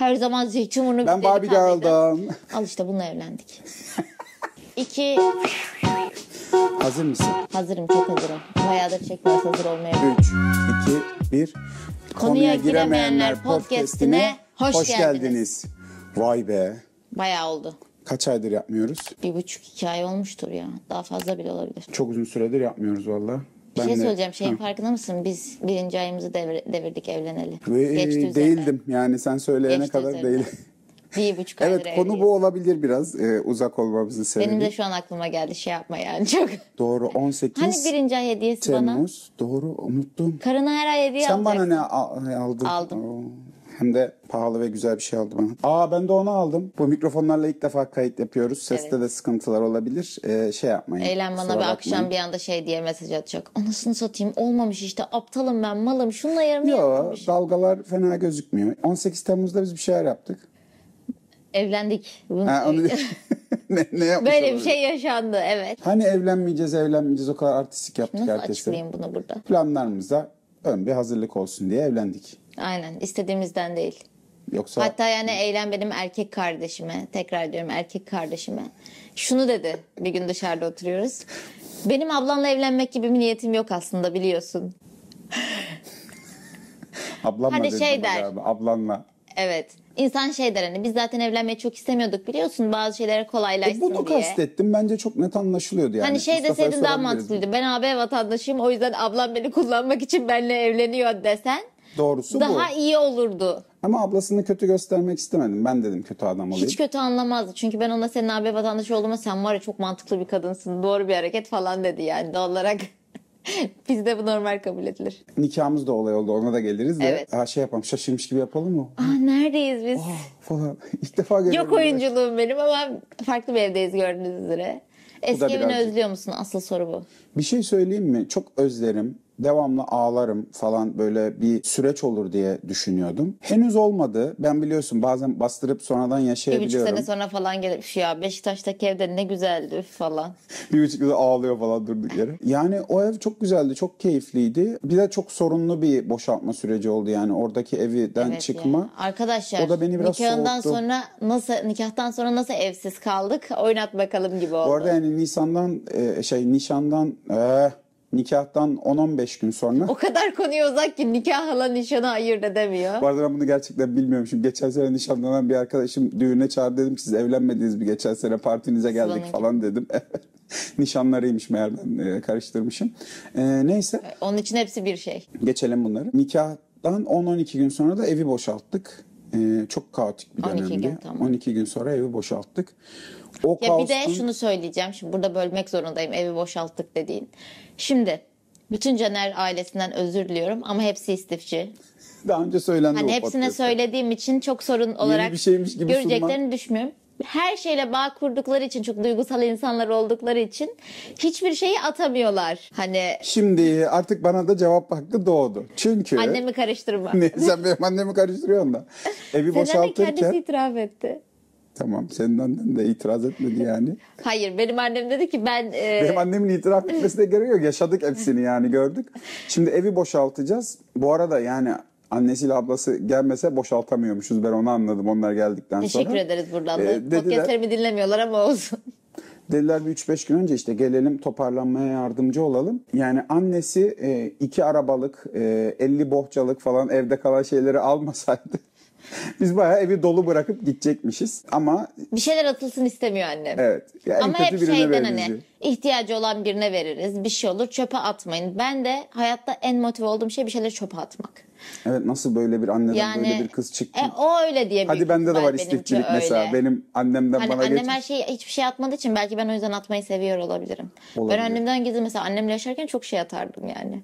Her zaman zeytinburnu Ben Barbie aldım. Al işte bununla evlendik. İki. Hazır mısın? Hazırım çok hazırım. Bayağıdır çekmez hazır olmaya. 3, 2, 1. Konuya giremeyenler podcastine hoş, hoş geldiniz. geldiniz. Vay be. Bayağı oldu. Kaç aydır yapmıyoruz? Bir buçuk iki ay olmuştur ya. Daha fazla bile olabilir. Çok uzun süredir yapmıyoruz valla. Bir şey söyleyeceğim. Şeyin ha. farkında mısın? Biz birinci ayımızı devir, devirdik evleneli. Ve, e, Geçti değildim. Yani sen söyleyene Geçti kadar üzerine. değil. Bir buçuk Evet konu evliyiz. bu olabilir biraz e, uzak olmamızın sebebi. Benim de şu an aklıma geldi şey yapma yani çok. Doğru 18 Hani birinci ay hediyesi Temmuz, bana. Temmuz doğru unuttum. Karına her ay hediye Sen alacaksın. bana ne aldın? Aldım. Oo. Hem de pahalı ve güzel bir şey aldı bana. Aa ben de onu aldım. Bu mikrofonlarla ilk defa kayıt yapıyoruz. Seste evet. de sıkıntılar olabilir. Ee, şey yapmayın. Eylem bana bir bakmayın. akşam bir anda şey diye mesaj atacak. Anasını satayım olmamış işte aptalım ben malım şunun ayarını Yo, dalgalar fena gözükmüyor. 18 Temmuz'da biz bir şeyler yaptık. Evlendik. Ha, onu... Şey. ne, ne yapmış Böyle olabilir? bir şey yaşandı evet. Hani evlenmeyeceğiz evlenmeyeceğiz o kadar artistik yaptık Nasıl herkese. Nasıl açıklayayım bunu burada? Planlarımıza ön bir hazırlık olsun diye evlendik. Aynen istediğimizden değil. Yoksa Hatta yani eylem benim erkek kardeşime, tekrar diyorum erkek kardeşime. Şunu dedi bir gün dışarıda oturuyoruz. Benim ablamla evlenmek gibi bir niyetim yok aslında biliyorsun. Ablanla hani şey der. Abi, ablanla. Evet. İnsan şey der hani biz zaten evlenmeyi çok istemiyorduk biliyorsun bazı şeylere kolaylaşsın e bunu diye. Bunu kastettim bence çok net anlaşılıyordu yani. Hani şey Mustafa'ya deseydin daha mantıklıydı ben AB vatandaşıyım o yüzden ablam beni kullanmak için benimle evleniyor desen Doğrusu daha bu. iyi olurdu. Ama ablasını kötü göstermek istemedim. Ben dedim kötü adam olayım. Hiç kötü anlamazdı. Çünkü ben ona senin AB vatandaş olduğuma sen var ya çok mantıklı bir kadınsın. Doğru bir hareket falan dedi yani doğal olarak. Bizde bu normal kabul edilir. Nikahımız da olay oldu ona da geliriz de. Evet. Aa, şey yapalım şaşırmış gibi yapalım mı? Aa, neredeyiz biz? Oh, falan. İlk defa görüyorum. Yok oyunculuğum benim ama farklı bir evdeyiz gördüğünüz üzere. Eski evini özlüyor musun? Asıl soru bu. Bir şey söyleyeyim mi? Çok özlerim devamlı ağlarım falan böyle bir süreç olur diye düşünüyordum. Henüz olmadı. Ben biliyorsun bazen bastırıp sonradan yaşayabiliyorum. Bir buçuk sene sonra falan gelip şu ya Beşiktaş'taki evde ne güzeldi falan. bir buçuk sene ağlıyor falan durduk yere. Yani o ev çok güzeldi, çok keyifliydi. Bir de çok sorunlu bir boşaltma süreci oldu yani oradaki evden evet çıkma. Ya. Arkadaşlar o da beni biraz nikahından soğuttu. sonra nasıl nikahtan sonra nasıl evsiz kaldık? Oynat bakalım gibi oldu. Bu arada yani Nisan'dan e, şey nişandan e, eh, nikahtan 10-15 gün sonra. O kadar konuya uzak ki nikahla nişanı ayırt edemiyor. Bu arada ben bunu gerçekten bilmiyorum. Şimdi geçen sene nişanlanan bir arkadaşım düğüne çağırdı dedim siz evlenmediniz bir geçen sene partinize geldik Bana. falan dedim. Nişanlarıymış meğer ben e, karıştırmışım. Ee, neyse. Onun için hepsi bir şey. Geçelim bunları. Nikah 10-12 gün sonra da evi boşalttık e, çok kaotik bir dönemdi. 12 gün, tamam. 12 gün sonra evi boşalttık. O ya kaostun... bir de şunu söyleyeceğim. Şimdi burada bölmek zorundayım. Evi boşalttık dediğin. Şimdi bütün Caner ailesinden özür diliyorum ama hepsi istifçi. Daha önce söylendi hani hepsine podcast'ta. söylediğim için çok sorun olarak Yeni bir şeymiş gibi göreceklerini sunmak. düşünmüyorum her şeyle bağ kurdukları için çok duygusal insanlar oldukları için hiçbir şeyi atamıyorlar. Hani Şimdi artık bana da cevap hakkı doğdu. Çünkü annemi karıştırma. ne, sen benim annemi karıştırıyorsun da. Evi Senin annen boşaltırken kendisi itiraf etti. Tamam senin annen de itiraz etmedi yani. Hayır benim annem dedi ki ben e, Benim annemin itiraf etmesine gerek yok. Yaşadık hepsini yani gördük. Şimdi evi boşaltacağız. Bu arada yani annesiyle ablası gelmese boşaltamıyormuşuz. Ben onu anladım onlar geldikten Teşekkür sonra. Teşekkür ederiz buradan ee, da. Ee, Podcastlerimi dinlemiyorlar ama olsun. Dediler bir 3-5 gün önce işte gelelim toparlanmaya yardımcı olalım. Yani annesi e, iki arabalık, e, 50 bohçalık falan evde kalan şeyleri almasaydı biz bayağı evi dolu bırakıp gidecekmişiz ama... Bir şeyler atılsın istemiyor annem. Evet. Yani ama hep şeyden hani diye. ihtiyacı olan birine veririz bir şey olur çöpe atmayın. Ben de hayatta en motive olduğum şey bir şeyleri çöpe atmak. Evet nasıl böyle bir anneden yani, böyle bir kız çıktı? E, o öyle diye. Hadi bende de var istifçilik mesela. Benim annemden hani bana annem geçmiş. her şeyi hiçbir şey atmadığı için belki ben o yüzden atmayı seviyor olabilirim. Olabilir. Ben annemden gizli mesela annemle yaşarken çok şey atardım yani.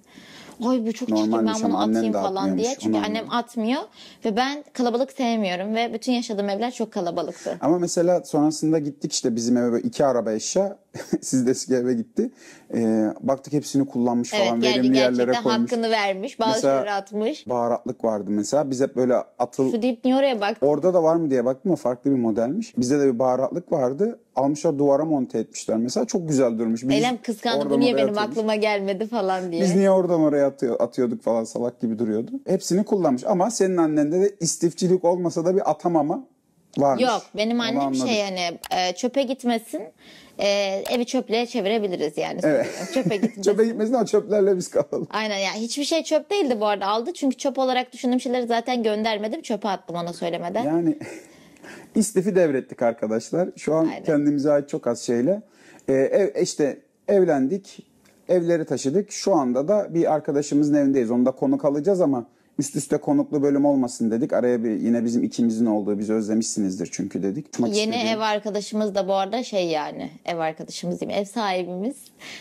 Ay bu çok Normal çirkin ben bunu atayım falan diye. Çünkü annem atmıyor ve ben kalabalık sevmiyorum ve bütün yaşadığım evler çok kalabalıktı. Ama mesela sonrasında gittik işte bizim eve iki araba eşya sizde eve gitti. E, baktık hepsini kullanmış evet, falan. Geldi, verimli yerlere koymuş. hakkını vermiş. Bazıları atmış. Baharatlık vardı mesela. Biz hep böyle atıl... Su deyip niye oraya baktık? Orada da var mı diye baktım ama farklı bir modelmiş. Bizde de bir baharatlık vardı. Almışlar duvara monte etmişler mesela. Çok güzel durmuş. Biz Elem kıskandı bu niye benim atıyormuş. aklıma gelmedi falan diye. Biz niye oradan oraya atıyorduk falan salak gibi duruyordu. Hepsini kullanmış ama senin annende de istifçilik olmasa da bir atamama varmış. Yok benim annem şey hani e, çöpe gitmesin e, evi çöple çevirebiliriz yani. Evet. Çöpe gitmesin. çöpe gitmesin ama çöplerle biz kalalım. Aynen yani hiçbir şey çöp değildi bu arada aldı. Çünkü çöp olarak düşündüğüm şeyleri zaten göndermedim. Çöpe attım ona söylemeden. Yani istifi devrettik arkadaşlar. Şu an Aynen. kendimize ait çok az şeyle. Ee, ev, işte evlendik. Evleri taşıdık. Şu anda da bir arkadaşımızın evindeyiz. Onda konuk alacağız ama Üst üste konuklu bölüm olmasın dedik. Araya bir yine bizim ikimizin olduğu bizi özlemişsinizdir çünkü dedik. Tutmak Yeni istediğim. ev arkadaşımız da bu arada şey yani ev arkadaşımız diyeyim ev sahibimiz.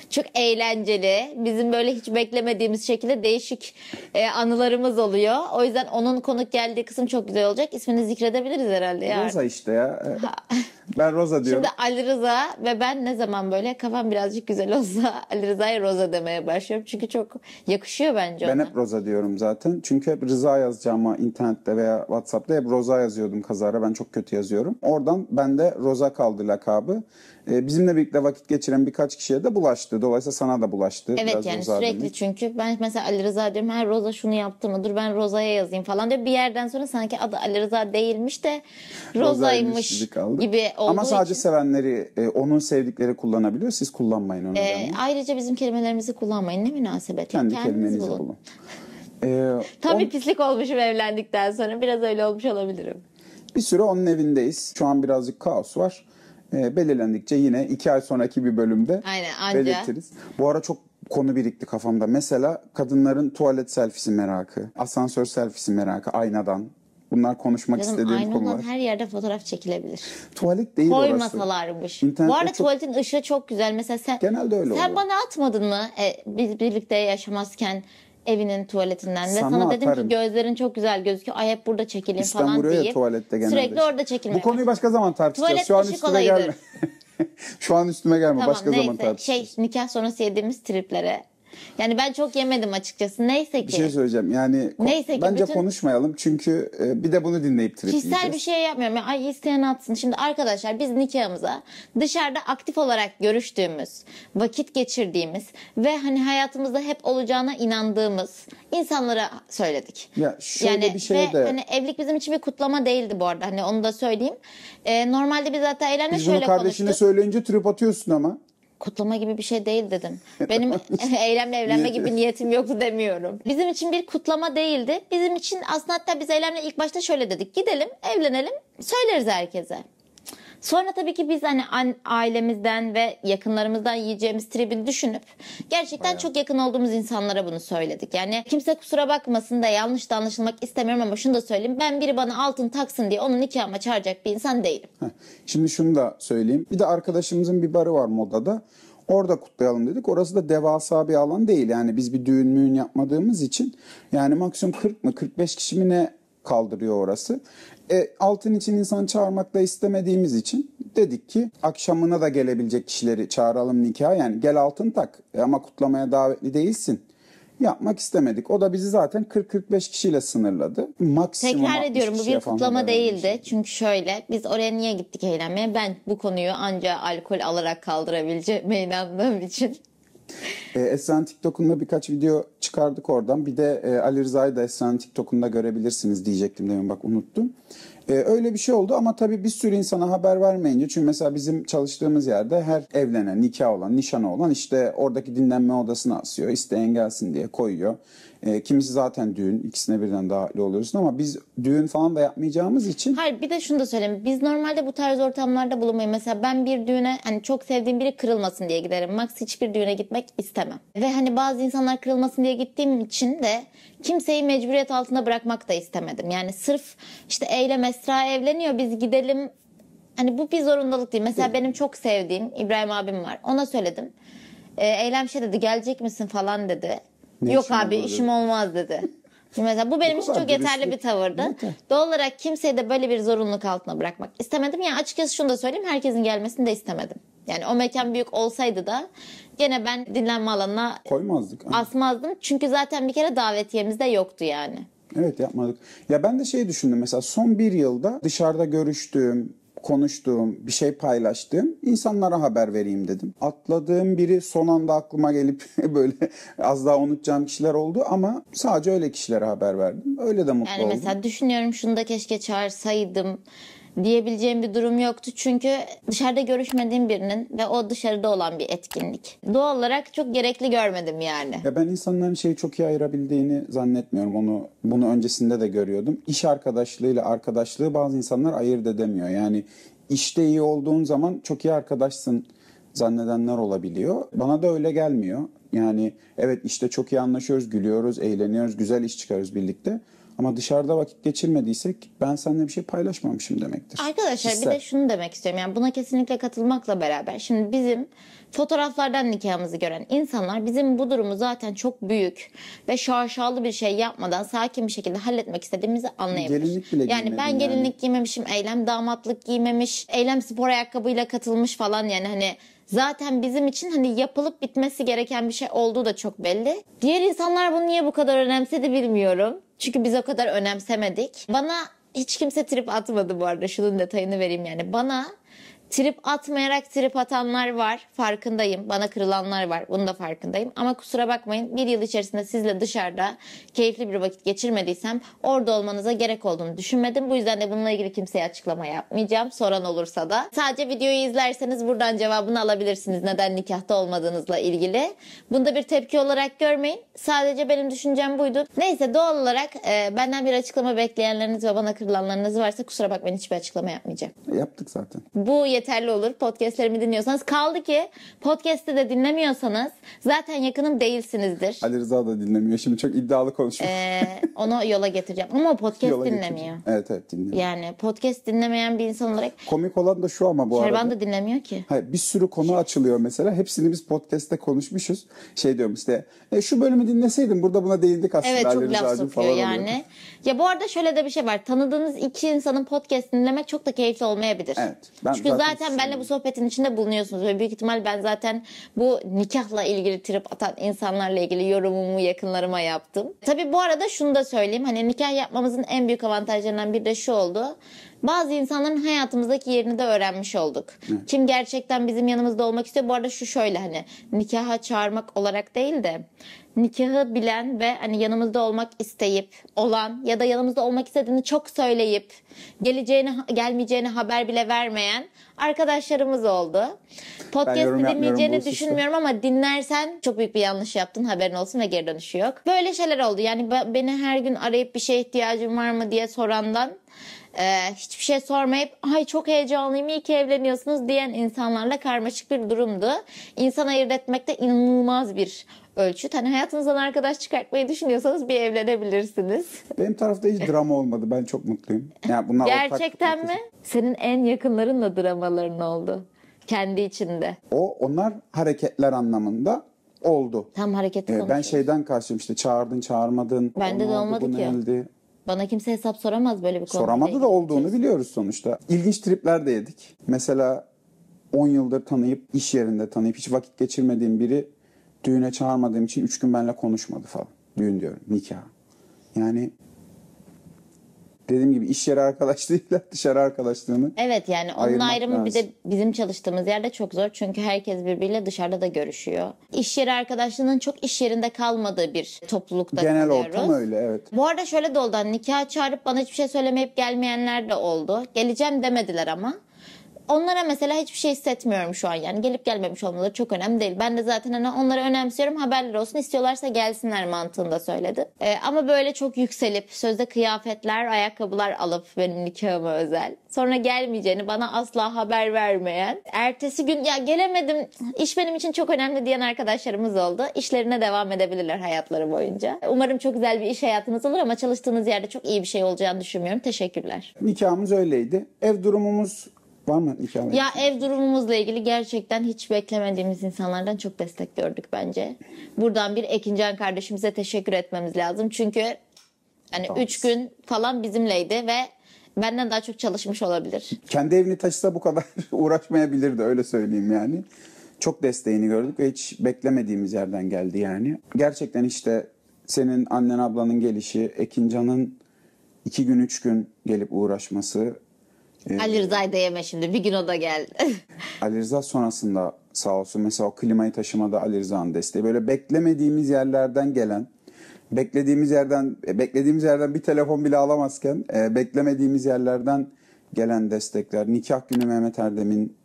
Çok eğlenceli. Bizim böyle hiç beklemediğimiz şekilde değişik e, anılarımız oluyor. O yüzden onun konuk geldiği kısım çok güzel olacak. İsmini zikredebiliriz herhalde yani. Reza işte ya. Ben Roza diyorum. Şimdi Ali Rıza ve ben ne zaman böyle kafam birazcık güzel olsa Ali Rıza'ya Roza demeye başlıyorum. Çünkü çok yakışıyor bence ona. Ben hep Roza diyorum zaten. Çünkü hep Rıza yazacağım ama internette veya Whatsapp'ta hep Roza yazıyordum kazara. Ben çok kötü yazıyorum. Oradan bende Roza kaldı lakabı. Ee, bizimle birlikte vakit geçiren birkaç kişiye de bulaştı. Dolayısıyla sana da bulaştı. Evet Biraz yani sürekli demek. çünkü ben mesela Ali Rıza diyorum her Roza şunu yaptı mı dur ben Roza'ya yazayım falan diye Bir yerden sonra sanki adı Ali Rıza değilmiş de Roza'ymış gibi oldu. Ama sadece için... sevenleri e, onun sevdikleri kullanabiliyor. Siz kullanmayın onu. Ee, ayrıca bizim kelimelerimizi kullanmayın ne münasebet. Kendi Kendiniz kelimenizi bulun. bulun. ee, Tabii on... pislik olmuşum evlendikten sonra biraz öyle olmuş olabilirim. Bir süre onun evindeyiz. Şu an birazcık kaos var e, belirlendikçe yine iki ay sonraki bir bölümde Aynen, anca. belirtiriz. Bu ara çok konu birikti kafamda. Mesela kadınların tuvalet selfisi merakı, asansör selfisi merakı, aynadan. Bunlar konuşmak Canım, istediğim konular. Aynadan her yerde fotoğraf çekilebilir. Tuvalet değil Koymasalarmış. orası. Koymasalarmış. Bu arada çok... tuvaletin ışığı çok güzel. Mesela sen, Genelde öyle sen oluyor. bana atmadın mı? E, biz birlikte yaşamazken evinin tuvaletinden ve sana, sana dedim ki gözlerin çok güzel gözüküyor. Ay hep burada çekilin falan deyip. tuvalette genelde. Sürekli orada çekilmeye. Bu konuyu başka zaman tartışacağız. Tuvalet Şu an üstüme gelme. Şu an üstüme gelme. Tamam, başka neyse. zaman şey, tartışacağız. Şey nikah sonrası yediğimiz triplere yani ben çok yemedim açıkçası. Neyse ki. Bir şey söyleyeceğim. Yani Neyse ki bence bütün... konuşmayalım. Çünkü e, bir de bunu dinleyip trip Kişisel yiyeceğiz. bir şey yapmıyorum. Yani, ay isteyen atsın. Şimdi arkadaşlar biz nikahımıza dışarıda aktif olarak görüştüğümüz, vakit geçirdiğimiz ve hani hayatımızda hep olacağına inandığımız insanlara söyledik. Ya şöyle yani, bir şey ve de. Hani evlilik bizim için bir kutlama değildi bu arada. Hani onu da söyleyeyim. Ee, normalde biz zaten eğlence şöyle konuştuk. Biz bunu kardeşine konuştuk. söyleyince trip atıyorsun ama kutlama gibi bir şey değil dedim. Benim eylemle evlenme gibi niyetim yoktu demiyorum. Bizim için bir kutlama değildi. Bizim için aslında hatta biz eylemle ilk başta şöyle dedik. Gidelim, evlenelim, söyleriz herkese. Sonra tabii ki biz hani ailemizden ve yakınlarımızdan yiyeceğimiz tribi düşünüp gerçekten Bayağı. çok yakın olduğumuz insanlara bunu söyledik. Yani kimse kusura bakmasın da yanlış da anlaşılmak istemiyorum ama şunu da söyleyeyim. Ben biri bana altın taksın diye onun nikahıma çağıracak bir insan değilim. Şimdi şunu da söyleyeyim. Bir de arkadaşımızın bir barı var modada. Orada kutlayalım dedik. Orası da devasa bir alan değil. Yani biz bir düğün müğün yapmadığımız için yani maksimum 40 mı 45 kişi mi ne kaldırıyor orası. E, altın için insan çağırmak da istemediğimiz için dedik ki akşamına da gelebilecek kişileri çağıralım nikaha. Yani gel altın tak e, ama kutlamaya davetli değilsin yapmak istemedik. O da bizi zaten 40-45 kişiyle sınırladı. Maksimum Tekrar ediyorum bu bir kutlama değildi. Şey. Çünkü şöyle biz oraya niye gittik eğlenmeye? Ben bu konuyu ancak alkol alarak kaldırabileceğime inandığım için e, Esra'nın TikTok'unda birkaç video çıkardık oradan. Bir de e, Ali Rıza'yı da Esra'nın TikTok'unda görebilirsiniz diyecektim demin bak unuttum. Ee, öyle bir şey oldu ama tabii bir sürü insana haber vermeyince çünkü mesela bizim çalıştığımız yerde her evlenen, nikah olan, nişanı olan işte oradaki dinlenme odasına asıyor. İsteyen gelsin diye koyuyor. E, kimisi zaten düğün ikisine birden dahil oluyoruz ama biz düğün falan da yapmayacağımız için. Hayır bir de şunu da söyleyeyim. Biz normalde bu tarz ortamlarda bulunmayı mesela ben bir düğüne hani çok sevdiğim biri kırılmasın diye giderim. Max hiçbir düğüne gitmek istemem. Ve hani bazı insanlar kırılmasın diye gittiğim için de kimseyi mecburiyet altında bırakmak da istemedim. Yani sırf işte eylemesin Esra evleniyor biz gidelim. Hani bu bir zorunluluk değil. Mesela benim çok sevdiğim İbrahim abim var. Ona söyledim. E, Eylem şey dedi gelecek misin falan dedi. Ne Yok işim abi işim olmaz dedi. mesela bu benim için kadar çok yeterli bir tavırdı. Evet. Doğal olarak kimseyi de böyle bir zorunluluk altına bırakmak istemedim. Yani açıkçası şunu da söyleyeyim herkesin gelmesini de istemedim. Yani o mekan büyük olsaydı da gene ben dinlenme alanına Koymazdık. asmazdım. Çünkü zaten bir kere davetiyemiz de yoktu yani. Evet yapmadık. Ya ben de şey düşündüm mesela son bir yılda dışarıda görüştüğüm, konuştuğum, bir şey paylaştığım insanlara haber vereyim dedim. Atladığım biri son anda aklıma gelip böyle az daha unutacağım kişiler oldu ama sadece öyle kişilere haber verdim. Öyle de mutlu yani oldum. Yani mesela düşünüyorum şunu da keşke çağırsaydım diyebileceğim bir durum yoktu. Çünkü dışarıda görüşmediğim birinin ve o dışarıda olan bir etkinlik. Doğal olarak çok gerekli görmedim yani. Ya ben insanların şeyi çok iyi ayırabildiğini zannetmiyorum. Onu bunu öncesinde de görüyordum. İş arkadaşlığıyla arkadaşlığı bazı insanlar ayırt edemiyor. Yani işte iyi olduğun zaman çok iyi arkadaşsın zannedenler olabiliyor. Bana da öyle gelmiyor. Yani evet işte çok iyi anlaşıyoruz, gülüyoruz, eğleniyoruz, güzel iş çıkarız birlikte. Ama dışarıda vakit geçirmediysek ben seninle bir şey paylaşmamışım demektir. Arkadaşlar Kişsel. bir de şunu demek istiyorum. Yani buna kesinlikle katılmakla beraber. Şimdi bizim fotoğraflardan nikahımızı gören insanlar bizim bu durumu zaten çok büyük ve şaşalı bir şey yapmadan sakin bir şekilde halletmek istediğimizi anlayabilir. Gelinlik bile Yani ben gelinlik yani. giymemişim, eylem damatlık giymemiş, eylem spor ayakkabıyla katılmış falan yani hani zaten bizim için hani yapılıp bitmesi gereken bir şey olduğu da çok belli. Diğer insanlar bunu niye bu kadar önemsedi bilmiyorum. Çünkü biz o kadar önemsemedik. Bana hiç kimse trip atmadı bu arada şunun detayını vereyim yani. Bana Trip atmayarak trip atanlar var. Farkındayım. Bana kırılanlar var. bunu da farkındayım. Ama kusura bakmayın bir yıl içerisinde sizle dışarıda keyifli bir vakit geçirmediysem orada olmanıza gerek olduğunu düşünmedim. Bu yüzden de bununla ilgili kimseye açıklama yapmayacağım. Soran olursa da. Sadece videoyu izlerseniz buradan cevabını alabilirsiniz. Neden nikahta olmadığınızla ilgili. Bunda bir tepki olarak görmeyin. Sadece benim düşüncem buydu. Neyse doğal olarak e, benden bir açıklama bekleyenleriniz ve bana kırılanlarınız varsa kusura bakmayın hiçbir açıklama yapmayacağım. Yaptık zaten. Bu yeterli olur podcastlerimi dinliyorsanız. Kaldı ki podcast'i de dinlemiyorsanız zaten yakınım değilsinizdir. Ali Rıza da dinlemiyor. Şimdi çok iddialı konuşuyor. Ee, onu yola getireceğim. Ama o podcast yola dinlemiyor. Getireceğim. Evet evet dinlemiyor. Yani podcast dinlemeyen bir insan olarak. Komik olan da şu ama bu Şerban arada. Şerban da dinlemiyor ki. Hayır bir sürü konu şey- açılıyor mesela. Hepsini biz podcast'te konuşmuşuz. Şey diyorum işte e, şu bölümü dinleseydim burada buna değindik aslında. Evet çok Ali laf sokuyor yani. Oluyor. Ya bu arada şöyle de bir şey var. Tanıdığınız iki insanın podcast dinlemek çok da keyifli olmayabilir. Evet. Ben Çünkü zaten, zaten benimle bu sohbetin içinde bulunuyorsunuz ve büyük ihtimal ben zaten bu nikahla ilgili trip atan insanlarla ilgili yorumumu yakınlarıma yaptım. Tabii bu arada şunu da söyleyeyim. Hani nikah yapmamızın en büyük avantajlarından bir de şu oldu bazı insanların hayatımızdaki yerini de öğrenmiş olduk. Hı. Kim gerçekten bizim yanımızda olmak istiyor? Bu arada şu şöyle hani nikaha çağırmak olarak değil de nikahı bilen ve hani yanımızda olmak isteyip olan ya da yanımızda olmak istediğini çok söyleyip geleceğini gelmeyeceğini haber bile vermeyen arkadaşlarımız oldu. Podcast'ı dinleyeceğini düşünmüyorum ama dinlersen çok büyük bir yanlış yaptın haberin olsun ve geri dönüşü yok. Böyle şeyler oldu yani beni her gün arayıp bir şey ihtiyacım var mı diye sorandan e, hiçbir şey sormayıp ay çok heyecanlıyım iyi ki evleniyorsunuz diyen insanlarla karmaşık bir durumdu. İnsan ayırt etmekte inanılmaz bir ölçüt. Hani hayatınızdan arkadaş çıkartmayı düşünüyorsanız bir evlenebilirsiniz. Benim tarafta hiç drama olmadı. Ben çok mutluyum. Yani bunlar Gerçekten ortak... mi? Senin en yakınlarınla dramaların oldu. Kendi içinde. O onlar hareketler anlamında oldu. Tam hareketi ee, Ben şeyden karşıyım işte çağırdın çağırmadın. Bende de olmadı ki. Bana kimse hesap soramaz böyle bir konuda. Soramadı da olduğunu biliyoruz sonuçta. İlginç tripler de yedik. Mesela 10 yıldır tanıyıp iş yerinde tanıyıp hiç vakit geçirmediğim biri düğüne çağırmadığım için 3 gün benimle konuşmadı falan. Düğün diyorum nikah. Yani dediğim gibi iş yeri arkadaşlığıyla dışarı arkadaşlığını. Evet yani onun ayrımı lazım. bir de bizim çalıştığımız yerde çok zor. Çünkü herkes birbiriyle dışarıda da görüşüyor. İş yeri arkadaşlığının çok iş yerinde kalmadığı bir toplulukta Genel ortam öyle evet. Bu arada şöyle de oldu. Hani nikah çağırıp bana hiçbir şey söylemeyip gelmeyenler de oldu. Geleceğim demediler ama onlara mesela hiçbir şey hissetmiyorum şu an yani gelip gelmemiş olmaları çok önemli değil. Ben de zaten hani onlara önemsiyorum haberler olsun istiyorlarsa gelsinler mantığında söyledi. E, ama böyle çok yükselip sözde kıyafetler ayakkabılar alıp benim nikahıma özel. Sonra gelmeyeceğini bana asla haber vermeyen. Ertesi gün ya gelemedim iş benim için çok önemli diyen arkadaşlarımız oldu. İşlerine devam edebilirler hayatları boyunca. Umarım çok güzel bir iş hayatınız olur ama çalıştığınız yerde çok iyi bir şey olacağını düşünmüyorum. Teşekkürler. Nikahımız öyleydi. Ev durumumuz Var mı hikaye? Ya ev durumumuzla ilgili gerçekten hiç beklemediğimiz insanlardan çok destek gördük bence. Buradan bir Ekincan kardeşimize teşekkür etmemiz lazım. Çünkü yani 3 Üç gün falan bizimleydi ve benden daha çok çalışmış olabilir. Kendi evini taşısa bu kadar uğraşmayabilirdi öyle söyleyeyim yani. Çok desteğini gördük ve hiç beklemediğimiz yerden geldi yani. Gerçekten işte senin annen ablanın gelişi, Ekincan'ın iki gün üç gün gelip uğraşması ee, Ali Rıza'yı da yeme şimdi. Bir gün o da geldi. Ali Rıza sonrasında sağ olsun. Mesela o klimayı taşımada Ali Rıza'nın desteği. Böyle beklemediğimiz yerlerden gelen beklediğimiz yerden e, beklediğimiz yerden bir telefon bile alamazken e, beklemediğimiz yerlerden gelen destekler. Nikah günü Mehmet Erdem'in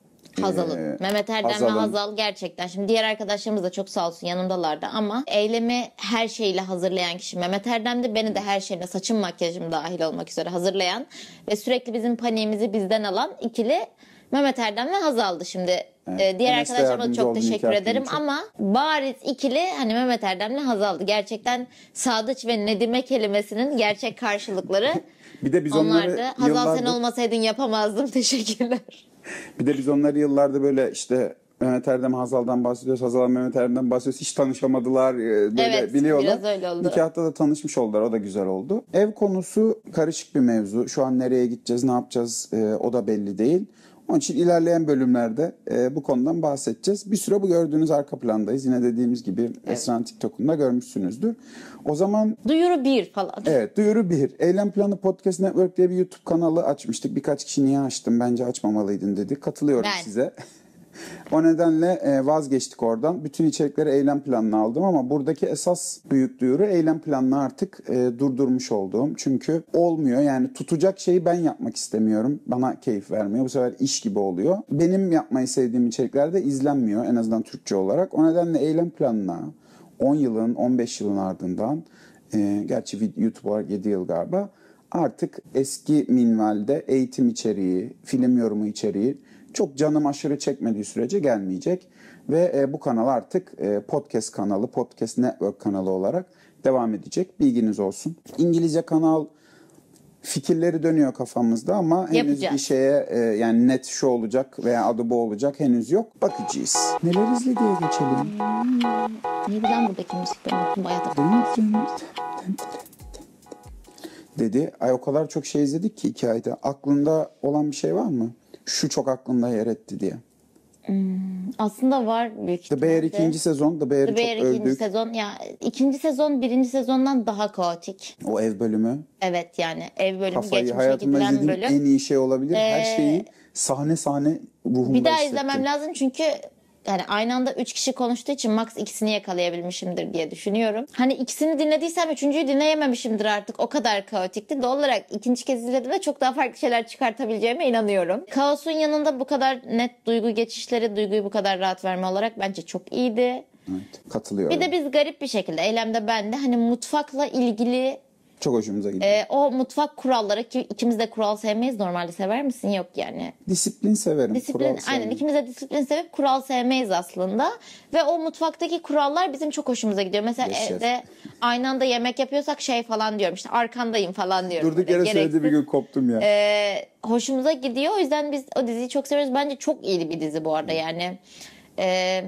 Hazal'ın. Ee, Mehmet Erdem Hazal'ın. ve Hazal gerçekten. Şimdi diğer arkadaşlarımız da çok sağ olsun yanımdalardı ama eylemi her şeyle hazırlayan kişi Mehmet Erdem'di. Beni de her şeyle saçım makyajım dahil olmak üzere hazırlayan ve sürekli bizim paniğimizi bizden alan ikili Mehmet Erdem ve Hazal'dı şimdi. Evet. E, diğer Enes'te arkadaşlarıma çok teşekkür ederim çok. ama bariz ikili hani Mehmet Erdem'le Hazal'dı. Gerçekten Sadıç ve Nedime kelimesinin gerçek karşılıkları bir de biz onlardı. onları Hazal yıllardır... sen olmasaydın yapamazdım. Teşekkürler. bir de biz onları yıllarda böyle işte Mehmet Erdem Hazal'dan bahsediyoruz. Hazal Mehmet Erdem'den bahsediyoruz. Hiç tanışamadılar. E, böyle evet, biliyorlar. Biraz öyle oldu. Nikahta da tanışmış oldular. O da güzel oldu. Ev konusu karışık bir mevzu. Şu an nereye gideceğiz, ne yapacağız e, o da belli değil. Onun için ilerleyen bölümlerde e, bu konudan bahsedeceğiz. Bir süre bu gördüğünüz arka plandayız. Yine dediğimiz gibi evet. Esra'nın TikTok'unda görmüşsünüzdür. O zaman... Duyuru bir falan. Evet duyuru bir. Eylem Planı Podcast Network diye bir YouTube kanalı açmıştık. Birkaç kişi niye açtım bence açmamalıydın dedi. Katılıyorum ben. size. O nedenle e, vazgeçtik oradan. Bütün içerikleri eylem planına aldım ama buradaki esas büyük duyuru eylem planını artık e, durdurmuş olduğum. Çünkü olmuyor yani tutacak şeyi ben yapmak istemiyorum. Bana keyif vermiyor. Bu sefer iş gibi oluyor. Benim yapmayı sevdiğim içerikler de izlenmiyor en azından Türkçe olarak. O nedenle eylem planına 10 yılın 15 yılın ardından e, gerçi YouTube olarak 7 yıl galiba artık eski minvalde eğitim içeriği, film yorumu içeriği çok canım aşırı çekmediği sürece gelmeyecek. Ve e, bu kanal artık e, podcast kanalı, podcast network kanalı olarak devam edecek. Bilginiz olsun. İngilizce kanal fikirleri dönüyor kafamızda ama henüz Yapacağız. bir şeye e, yani net şu olacak veya adı bu olacak henüz yok. Bakacağız. Neler izle diye geçelim. Hmm, ne bileyim buradaki müzik ben unuttum bayağı da. Dedi. Ay o kadar çok şey izledik ki hikayede. Aklında olan bir şey var mı? şu çok aklında yer etti diye. Hmm, aslında var büyük ihtimalle. The Bear ikinci sezon. The Bear'ı The Bear çok ikinci övdük. sezon. Ya ikinci sezon birinci sezondan daha kaotik. O ev bölümü. Evet yani ev bölümü Kafayı, geçmişe gidilen en iyi şey olabilir. Ee, Her şeyi sahne sahne ruhumda Bir daha hissettim. izlemem lazım çünkü yani aynı anda 3 kişi konuştuğu için max ikisini yakalayabilmişimdir diye düşünüyorum. Hani ikisini dinlediysem üçüncüyü dinleyememişimdir artık. O kadar kaotikti. Doğal olarak ikinci kez izledim ve çok daha farklı şeyler çıkartabileceğime inanıyorum. Kaosun yanında bu kadar net duygu geçişleri, duyguyu bu kadar rahat verme olarak bence çok iyiydi. Evet, katılıyorum. Bir de biz garip bir şekilde Eylem'de ben de hani mutfakla ilgili çok hoşumuza gidiyor. Ee, o mutfak kuralları ki ikimiz de kural sevmeyiz normalde sever misin? Yok yani. Disiplin severim. Disiplin, kural aynen ikimiz de disiplin sevip kural sevmeyiz aslında. Ve o mutfaktaki kurallar bizim çok hoşumuza gidiyor. Mesela Yaşar. evde aynı anda yemek yapıyorsak şey falan diyorum işte arkandayım falan diyorum. Durduk yere söyledi bir gün koptum ya. Ee, hoşumuza gidiyor o yüzden biz o diziyi çok seviyoruz. Bence çok iyi bir dizi bu arada yani. Eee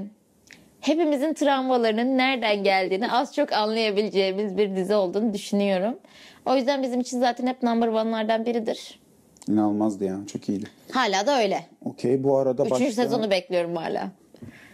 hepimizin travmalarının nereden geldiğini az çok anlayabileceğimiz bir dizi olduğunu düşünüyorum. O yüzden bizim için zaten hep number one'lardan biridir. İnanılmazdı ya. Çok iyiydi. Hala da öyle. Okey bu arada Üçüncü başka... sezonu bekliyorum hala.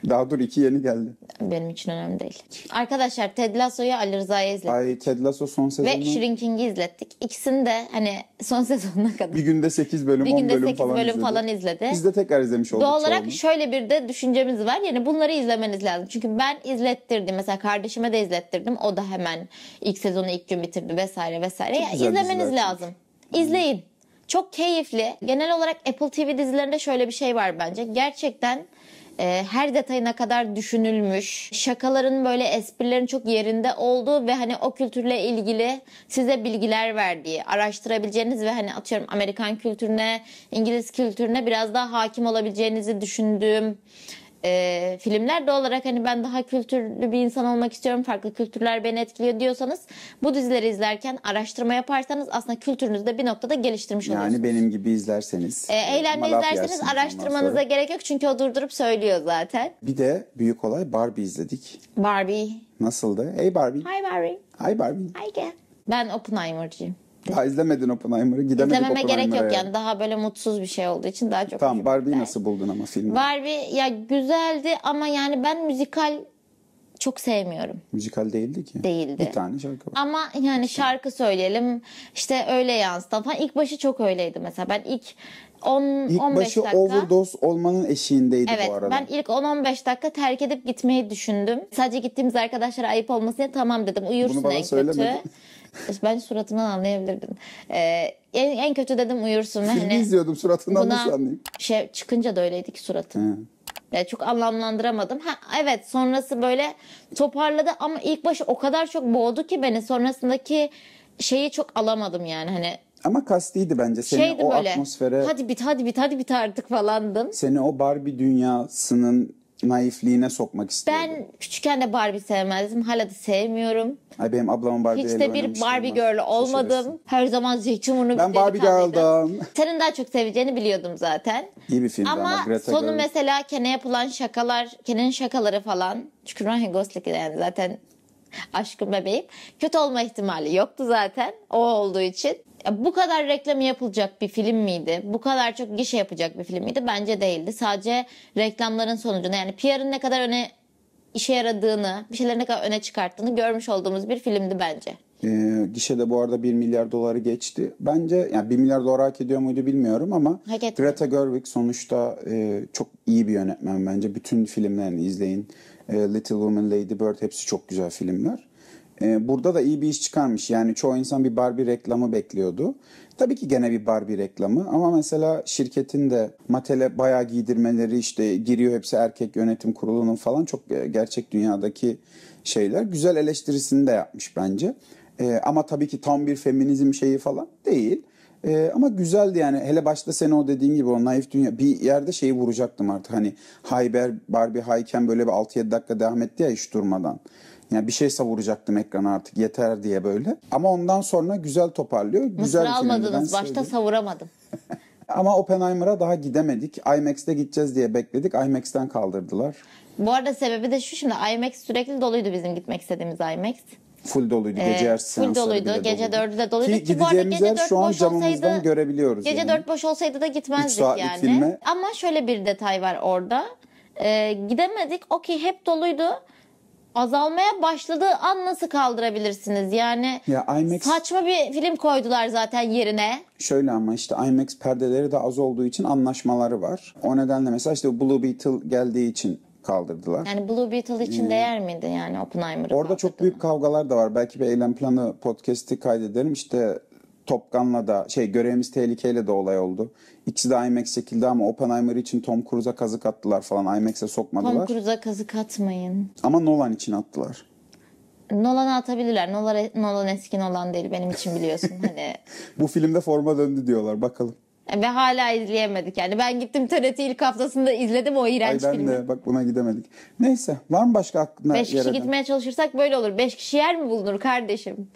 Daha dur iki yeni geldi. Benim için önemli değil. Arkadaşlar Ted Lasso'yu Ali Rıza'ya izlettik. Ay Ted Lasso son sezonu. Ve Shrinking'i izlettik. İkisini de hani son sezonuna kadar. Bir günde 8 bölüm bir 10 günde bölüm, 8 falan, bölüm izledi. falan izledi. Biz de tekrar izlemiş olduk. Doğal olarak çoğunu. şöyle bir de düşüncemiz var. Yani bunları izlemeniz lazım. Çünkü ben izlettirdim. Mesela kardeşime de izlettirdim. O da hemen ilk sezonu ilk gün bitirdi vesaire vesaire. Çok ya, izlemeniz lazım. İzleyin. Çok keyifli. Genel olarak Apple TV dizilerinde şöyle bir şey var bence. Gerçekten e, her detayına kadar düşünülmüş. Şakaların böyle esprilerin çok yerinde olduğu ve hani o kültürle ilgili size bilgiler verdiği, araştırabileceğiniz ve hani atıyorum Amerikan kültürüne, İngiliz kültürüne biraz daha hakim olabileceğinizi düşündüğüm e, filmler doğal olarak hani ben daha kültürlü bir insan olmak istiyorum farklı kültürler beni etkiliyor diyorsanız bu dizileri izlerken araştırma yaparsanız aslında kültürünüzü de bir noktada geliştirmiş yani oluyorsunuz. Yani benim gibi izlerseniz. E, e eğlenme izlerseniz araştırmanıza gerek yok çünkü o durdurup söylüyor zaten. Bir de büyük olay Barbie izledik. Barbie. Nasıldı? Hey Barbie. Hi Barbie. Hi Barbie. Hi Ben Oppenheimer'cıyım. Ya izlemedin Oppenheimer'ı. Gidemedik İzlememe gerek yok yani. Daha böyle mutsuz bir şey olduğu için daha çok. Tamam Barbie'yi der. nasıl buldun ama filmi? Barbie ya güzeldi ama yani ben müzikal çok sevmiyorum. Müzikal değildi ki. Değildi. Bir tane şarkı var. Ama yani şarkı söyleyelim işte öyle yansıtan falan. İlk başı çok öyleydi mesela. Ben ilk 10 İlk 15 başı dakika. overdose olmanın eşiğindeydi evet, bu arada. Ben ilk 10-15 dakika terk edip gitmeyi düşündüm. Sadece gittiğimiz arkadaşlara ayıp olmasın diye tamam dedim. Uyursun Bunu bana en kötü. Ben suratından anlayabilirdin. Ee, en, en kötü dedim uyursun. Filmi hani, izliyordum suratından buna, nasıl anlayayım? Şey, çıkınca da öyleydi ki suratı. Yani çok anlamlandıramadım. Ha, evet sonrası böyle toparladı ama ilk başı o kadar çok boğdu ki beni sonrasındaki şeyi çok alamadım yani hani ama kastiydi bence seni Şeydi o böyle, atmosfere. Hadi bit hadi bit hadi bit artık falandım. Seni o Barbie dünyasının naifliğine sokmak istiyorum. Ben küçükken de Barbie sevmezdim. Hala da sevmiyorum. Ay benim ablamın Barbie Hiç de bir Barbie girl olmadım. Her zaman zeytinburnu Ben Barbie girl'dım. Senin daha çok seveceğini biliyordum zaten. İyi bir filmdi ama, ama Greta sonu Girl. mesela Ken'e yapılan şakalar, Ken'in şakaları falan. Çünkü Ryan Gosling'i yani zaten aşkım bebeğim. Kötü olma ihtimali yoktu zaten o olduğu için bu kadar reklamı yapılacak bir film miydi? Bu kadar çok gişe yapacak bir film miydi? Bence değildi. Sadece reklamların sonucunda yani PR'ın ne kadar öne işe yaradığını, bir şeyleri ne kadar öne çıkarttığını görmüş olduğumuz bir filmdi bence. E, gişe de bu arada 1 milyar doları geçti. Bence yani 1 milyar dolar hak ediyor muydu bilmiyorum ama Greta Gerwig sonuçta e, çok iyi bir yönetmen bence. Bütün filmlerini izleyin. E, Little Women, Lady Bird hepsi çok güzel filmler. Ee, burada da iyi bir iş çıkarmış. Yani çoğu insan bir Barbie reklamı bekliyordu. Tabii ki gene bir Barbie reklamı ama mesela şirketin de Mattel'e bayağı giydirmeleri işte giriyor hepsi erkek yönetim kurulunun falan çok gerçek dünyadaki şeyler. Güzel eleştirisini de yapmış bence. E, ama tabii ki tam bir feminizm şeyi falan değil. E, ama güzeldi yani hele başta sen o dediğin gibi o naif dünya bir yerde şeyi vuracaktım artık hani Hayber Barbie Hayken böyle bir 6-7 dakika devam etti ya hiç durmadan. Yani bir şey savuracaktım ekrana artık yeter diye böyle. Ama ondan sonra güzel toparlıyor. Mısır güzel almadınız. Başta savuramadım. Ama Oppenheimer'a daha gidemedik. IMAX'te gideceğiz diye bekledik. IMAX'ten kaldırdılar. Bu arada sebebi de şu şimdi IMAX sürekli doluydu bizim gitmek istediğimiz IMAX. Full doluydu. Gece ee, yarısı Full doluydu. Gece dördü de doluydu. Ki, ki bu arada şu an boş olsaydı, görebiliyoruz. Gece yani. dört boş olsaydı da gitmezdik yani. Filme. Ama şöyle bir detay var orada. Ee, gidemedik. Okey hep doluydu azalmaya başladığı an nasıl kaldırabilirsiniz? Yani ya IMAX, saçma bir film koydular zaten yerine. Şöyle ama işte IMAX perdeleri de az olduğu için anlaşmaları var. O nedenle mesela işte Blue Beetle geldiği için kaldırdılar. Yani Blue Beetle için ee, değer miydi yani Oppenheimer'ı Orada çok büyük kavgalar da var. Belki bir eylem planı podcast'i kaydederim. İşte Topkan'la da şey görevimiz tehlikeyle de olay oldu. İkisi de IMAX çekildi ama Oppenheimer için Tom Cruise'a kazık attılar falan. IMAX'e sokmadılar. Tom Cruise'a kazık atmayın. Ama Nolan için attılar. Nolan'a atabilirler. Nolan, Nolan eski Nolan değil benim için biliyorsun. hani. Bu filmde forma döndü diyorlar bakalım. E, ve hala izleyemedik yani. Ben gittim TRT ilk haftasında izledim o iğrenç filmi. Ay ben filmi. de bak buna gidemedik. Neyse var mı başka aklına Beş kişi eden? gitmeye çalışırsak böyle olur. Beş kişi yer mi bulunur kardeşim?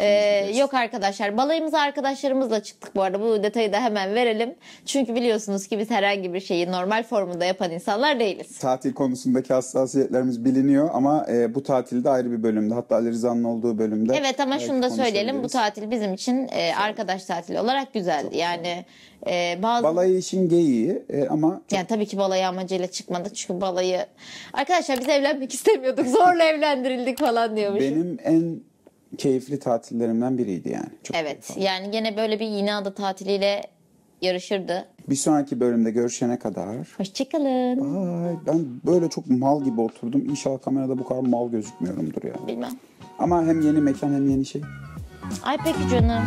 Ee, yok arkadaşlar balayımıza arkadaşlarımızla çıktık bu arada bu detayı da hemen verelim. Çünkü biliyorsunuz ki biz herhangi bir şeyi normal formunda yapan insanlar değiliz. Tatil konusundaki hassasiyetlerimiz biliniyor ama e, bu tatilde ayrı bir bölümde hatta Ali Rıza'nın olduğu bölümde. Evet ama şunu da söyleyelim bu tatil bizim için e, arkadaş tatili olarak güzeldi. Yani e, bazı... Balayı işin geyiği e, ama... Çok... Yani tabii ki balayı amacıyla çıkmadık çünkü balayı... Arkadaşlar biz evlenmek istemiyorduk zorla evlendirildik falan diyormuş. Benim en keyifli tatillerimden biriydi yani. Çok evet keyifli. yani gene böyle bir yine ada tatiliyle yarışırdı. Bir sonraki bölümde görüşene kadar. Hoşçakalın. Bye. Ben böyle çok mal gibi oturdum. İnşallah kamerada bu kadar mal gözükmüyorumdur ya. Yani. Bilmem. Ama hem yeni mekan hem yeni şey. Ay peki canım.